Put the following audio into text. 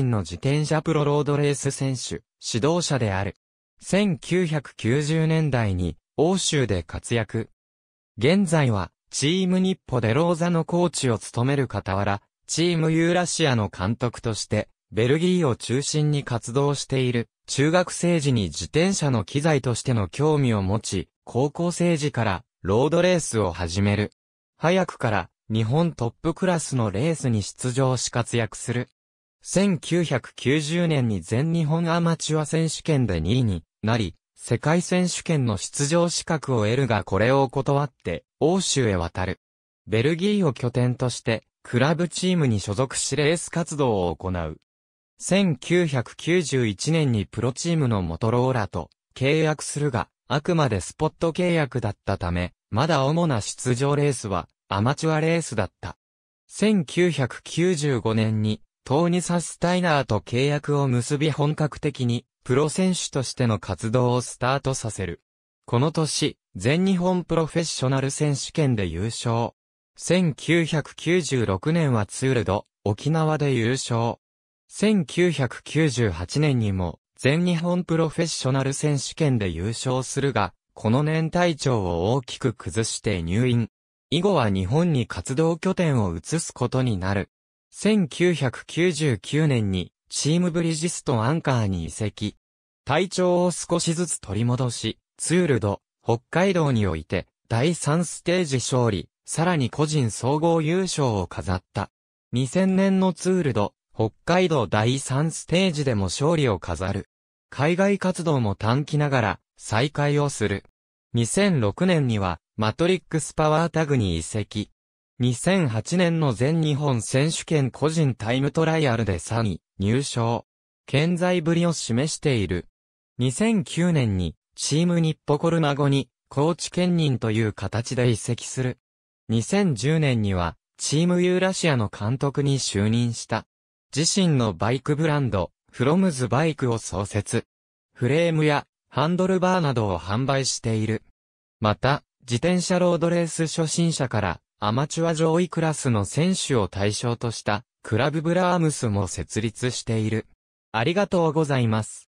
身の自転車プロロードレース選手、指導者である。1990年代に欧州で活躍。現在はチーム日ポでローザのコーチを務める傍ら、チームユーラシアの監督として、ベルギーを中心に活動している、中学生時に自転車の機材としての興味を持ち、高校生時からロードレースを始める。早くから日本トップクラスのレースに出場し活躍する。1990年に全日本アマチュア選手権で2位になり、世界選手権の出場資格を得るがこれを断って、欧州へ渡る。ベルギーを拠点として、クラブチームに所属しレース活動を行う。1991年にプロチームのモトローラと契約するが、あくまでスポット契約だったため、まだ主な出場レースはアマチュアレースだった。1995年にトーニサ・スタイナーと契約を結び本格的にプロ選手としての活動をスタートさせる。この年、全日本プロフェッショナル選手権で優勝。1996年はツールド、沖縄で優勝。1998年にも全日本プロフェッショナル選手権で優勝するが、この年体調を大きく崩して入院。以後は日本に活動拠点を移すことになる。1999年にチームブリジストンアンカーに移籍。体調を少しずつ取り戻し、ツールド、北海道において第3ステージ勝利、さらに個人総合優勝を飾った。2000年のツールド、北海道第3ステージでも勝利を飾る。海外活動も短期ながら再開をする。2006年にはマトリックスパワータグに移籍。2008年の全日本選手権個人タイムトライアルで3位、入賞。健在ぶりを示している。2009年に、チーム日ポコルマ後に、高知県人という形で移籍する。2010年には、チームユーラシアの監督に就任した。自身のバイクブランド、フロムズバイクを創設。フレームやハンドルバーなどを販売している。また、自転車ロードレース初心者からアマチュア上位クラスの選手を対象とした、クラブブラームスも設立している。ありがとうございます。